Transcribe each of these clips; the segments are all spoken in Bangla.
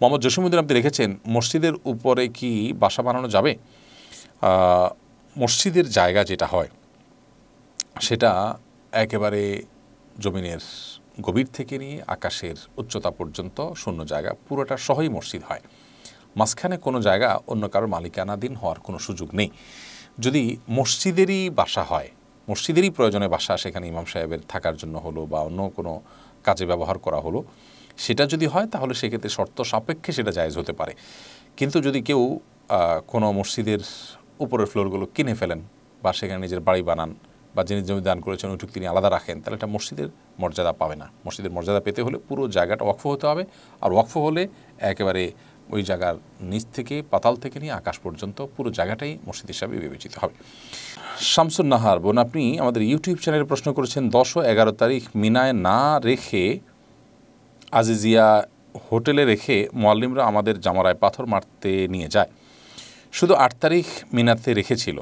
মোহাম্মদ জসিমুদ্দিন আপনি রেখেছেন মসজিদের উপরে কি বাসা বানানো যাবে মসজিদের জায়গা যেটা হয় সেটা একেবারে জমিনের গভীর থেকে নিয়ে আকাশের উচ্চতা পর্যন্ত শূন্য জায়গা পুরোটা সহই মসজিদ হয় মাঝখানে কোনো জায়গা অন্য কারোর মালিকানাধীন হওয়ার কোনো সুযোগ নেই যদি মসজিদেরই বাসা হয় মসজিদেরই প্রয়োজনে বাসা সেখানে ইমাম সাহেবের থাকার জন্য হলো বা অন্য কোনো কাজে ব্যবহার করা হলো সেটা যদি হয় তাহলে সেক্ষেত্রে শর্ত সাপেক্ষে সেটা জায়জ হতে পারে কিন্তু যদি কেউ কোনো মসজিদের উপরের ফ্লোরগুলো কিনে ফেলেন বা সেখানে নিজের বাড়ি বানান বা যিনি জমি দান করেছেন ওইটুকু তিনি আলাদা রাখেন তাহলে এটা মসজিদের মর্যাদা পাবে না মসজিদের মর্যাদা পেতে হলে পুরো জায়গাটা ওয়াকফ হতে হবে আর ওয়াকফ হলে একেবারে ওই জায়গার নিচ থেকে পাতাল থেকে নিয়ে আকাশ পর্যন্ত পুরো জায়গাটাই মসজিদ হিসাবে বিবেচিত হবে শামসুন নাহার বোন আপনি আমাদের ইউটিউব চ্যানেলে প্রশ্ন করেছেন দশ ও এগারো তারিখ মিনায় না রেখে আজিজিয়া হোটেলে রেখে মোয়াল্লিমরা আমাদের জামারায় পাথর মারতে নিয়ে যায় শুধু আট তারিখ মিনাতে রেখেছিল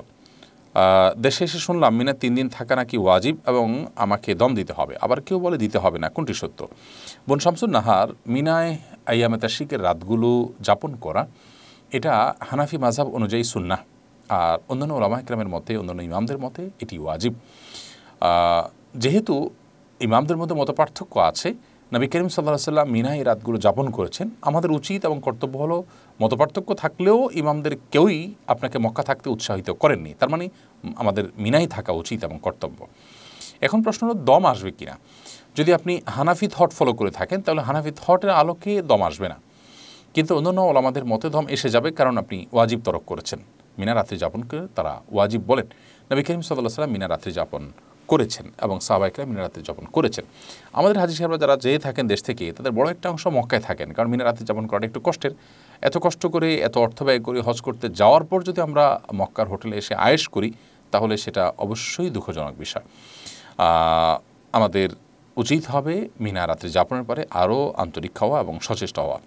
দেশে এসে শুনলাম মিনা তিন দিন থাকা নাকি ওয়াজিব এবং আমাকে দম দিতে হবে আবার কেউ বলে দিতে হবে না কোনটি সত্য বোন শামসুন নাহার মিনায় আইয়া তাশিকের রাতগুলো যাপন করা এটা হানাফি মাঝাব অনুযায়ী সুন্না আর অন্যান্য ওলামা ইকরামের মতে অন্যান্য ইমামদের মতে এটি ওয়াজিব যেহেতু ইমামদের মধ্যে মত পার্থক্য আছে নবী করিম সাল্লাহ সাল্লাম এই রাতগুলো যাপন করেছেন আমাদের উচিত এবং কর্তব্য হলো মতপার্থক্য থাকলেও ইমামদের কেউই আপনাকে মক্কা থাকতে উৎসাহিত করেননি তার মানে আমাদের মিনাই থাকা উচিত এবং কর্তব্য এখন প্রশ্ন হলো দম আসবে কিনা যদি আপনি হানাফি থট ফলো করে থাকেন তাহলে হানাফি থটের আলোকে দম আসবে না কিন্তু অন্যান্য ওলামাদের মতে দম এসে যাবে কারণ আপনি ওয়াজিব তরক করেছেন মিনা রাত্রি করে তারা ওয়াজিব বলেন নবী করিম সাল্লাহ সাল্লাম মিনা রাত্রি যাপন করেছেন এবং সাহবাইকরা মিনারাতে যাপন করেছেন আমাদের হাজির সাহেবরা যারা যেয়ে থাকেন দেশ থেকে তাদের বড় একটা অংশ মক্কায় থাকেন কারণ মিনারাতে যাপন করাটা একটু কষ্টের এত কষ্ট করে এত অর্থ ব্যয় করে হজ করতে যাওয়ার পর যদি আমরা মক্কার হোটেলে এসে আয়েস করি তাহলে সেটা অবশ্যই দুঃখজনক বিষয় আমাদের উচিত হবে মিনা রাত্রি যাপনের পরে আরও আন্তরিক হওয়া এবং সচেষ্ট হওয়া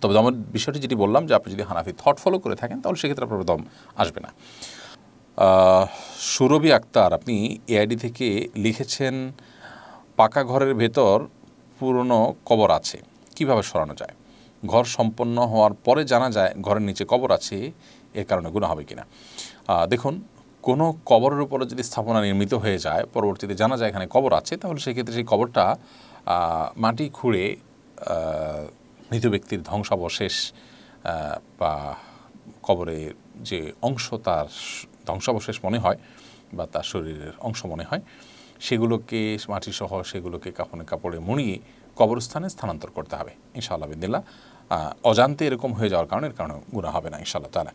তবে আমার বিষয়টি যেটি বললাম যে আপনি যদি হানাফি থট ফলো করে থাকেন তাহলে সেক্ষেত্রে আপনার দম আসবে না সুরভি আক্তার আপনি এআইডি থেকে লিখেছেন পাকা ঘরের ভেতর পুরনো কবর আছে কিভাবে সরানো যায় ঘর সম্পন্ন হওয়ার পরে জানা যায় ঘরের নিচে কবর আছে এর কারণে গুণা হবে কিনা দেখুন কোনো কবরের উপরে যদি স্থাপনা নির্মিত হয়ে যায় পরবর্তীতে জানা যায় এখানে কবর আছে তাহলে সেক্ষেত্রে সেই কবরটা মাটি খুঁড়ে মৃত ব্যক্তির ধ্বংসাবশেষ বা কবরের যে অংশ তার ধ্বংসাবশেষ মনে হয় বা তার শরীরের অংশ মনে হয় সেগুলোকে মাটিসহ সেগুলোকে কাপড়ে কাপড়ে মুড়িয়ে কবরস্থানে স্থানান্তর করতে হবে ইনশাআল্লাহ বিদুল্লাহ অজান্তে এরকম হয়ে যাওয়ার কারণে এর কারণে গুণা হবে না ইনশাআল্লাহ তালা